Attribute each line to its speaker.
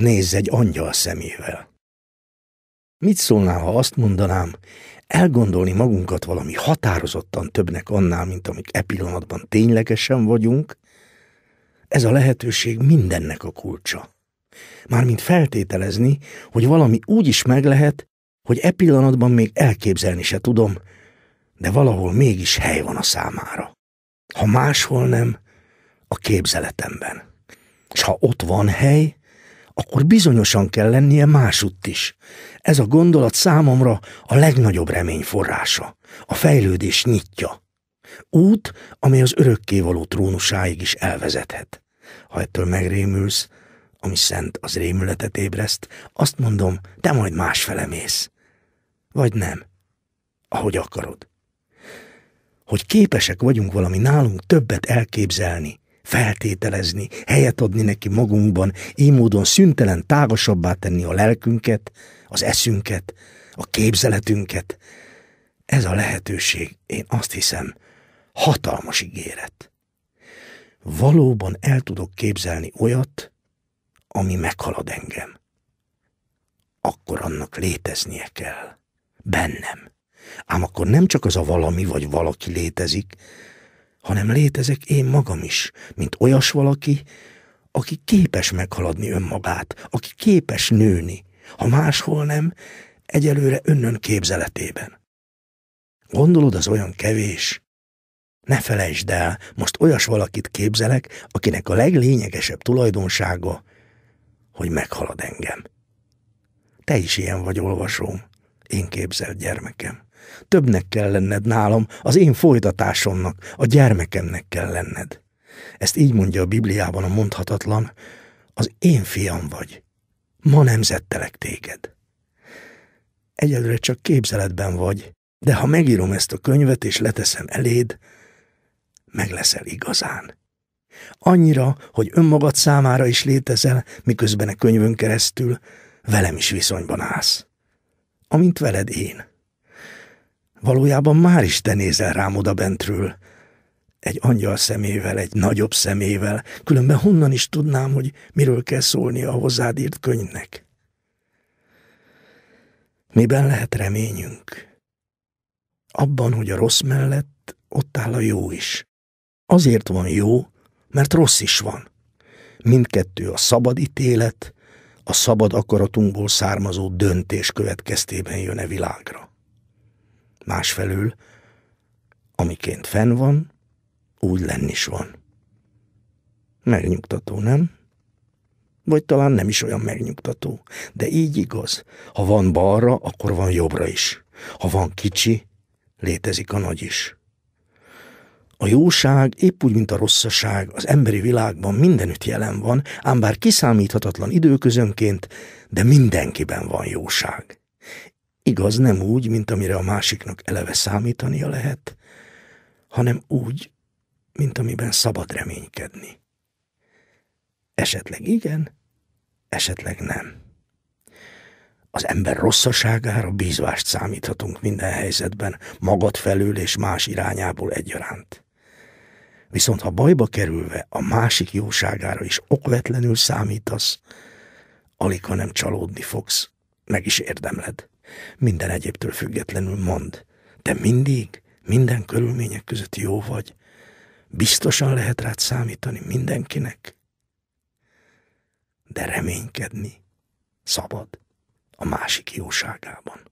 Speaker 1: Nézz egy angyal szemével. Mit szólnál, ha azt mondanám, elgondolni magunkat valami határozottan többnek annál, mint amik e pillanatban ténylegesen vagyunk, ez a lehetőség mindennek a kulcsa. Mármint feltételezni, hogy valami úgy is meg lehet, hogy e pillanatban még elképzelni se tudom, de valahol mégis hely van a számára. Ha máshol nem, a képzeletemben. És ha ott van hely, akkor bizonyosan kell lennie másutt is. Ez a gondolat számomra a legnagyobb remény forrása, a fejlődés nyitja. Út, amely az örökkévaló trónusáig is elvezethet. Ha ettől megrémülsz, ami szent az rémületet ébreszt, azt mondom, te majd másfele mész. Vagy nem. Ahogy akarod. Hogy képesek vagyunk valami nálunk többet elképzelni, feltételezni, helyet adni neki magunkban, így módon szüntelen tágasabbá tenni a lelkünket, az eszünket, a képzeletünket. Ez a lehetőség, én azt hiszem, hatalmas ígéret. Valóban el tudok képzelni olyat, ami meghalad engem. Akkor annak léteznie kell. Bennem. Ám akkor nem csak az a valami vagy valaki létezik, hanem létezek én magam is, mint olyas valaki, aki képes meghaladni önmagát, aki képes nőni, ha máshol nem, egyelőre önnön képzeletében. Gondolod, az olyan kevés? Ne felejtsd el, most olyas valakit képzelek, akinek a leglényegesebb tulajdonsága, hogy meghalad engem. Te is ilyen vagy, olvasom? én képzelt gyermekem. Többnek kell lenned nálam, az én folytatásomnak, a gyermekemnek kell lenned. Ezt így mondja a Bibliában a mondhatatlan, az én fiam vagy. Ma nemzettelek téged. Egyelőre csak képzeletben vagy, de ha megírom ezt a könyvet és leteszem eléd, meg leszel igazán. Annyira, hogy önmagad számára is létezel, miközben a könyvön keresztül velem is viszonyban állsz amint veled én. Valójában már is te nézel rám oda bentről, egy angyal szemével, egy nagyobb szemével, különben honnan is tudnám, hogy miről kell szólni a hozzád írt könyvnek. Miben lehet reményünk? Abban, hogy a rossz mellett ott áll a jó is. Azért van jó, mert rossz is van. Mindkettő a szabad ítélet, a szabad akaratunkból származó döntés következtében jön-e világra. Másfelől, amiként fenn van, úgy lenn is van. Megnyugtató, nem? Vagy talán nem is olyan megnyugtató, de így igaz. Ha van balra, akkor van jobbra is. Ha van kicsi, létezik a nagy is. A jóság, épp úgy, mint a rosszaság, az emberi világban mindenütt jelen van, ám bár kiszámíthatatlan időközönként, de mindenkiben van jóság. Igaz, nem úgy, mint amire a másiknak eleve számítania lehet, hanem úgy, mint amiben szabad reménykedni. Esetleg igen, esetleg nem. Az ember rosszaságára bízvást számíthatunk minden helyzetben, magad felül és más irányából egyaránt. Viszont ha bajba kerülve a másik jóságára is okvetlenül számítasz, alig ha nem csalódni fogsz, meg is érdemled. Minden egyébtől függetlenül mond. Te mindig, minden körülmények között jó vagy. Biztosan lehet rád számítani mindenkinek. De reménykedni szabad a másik jóságában.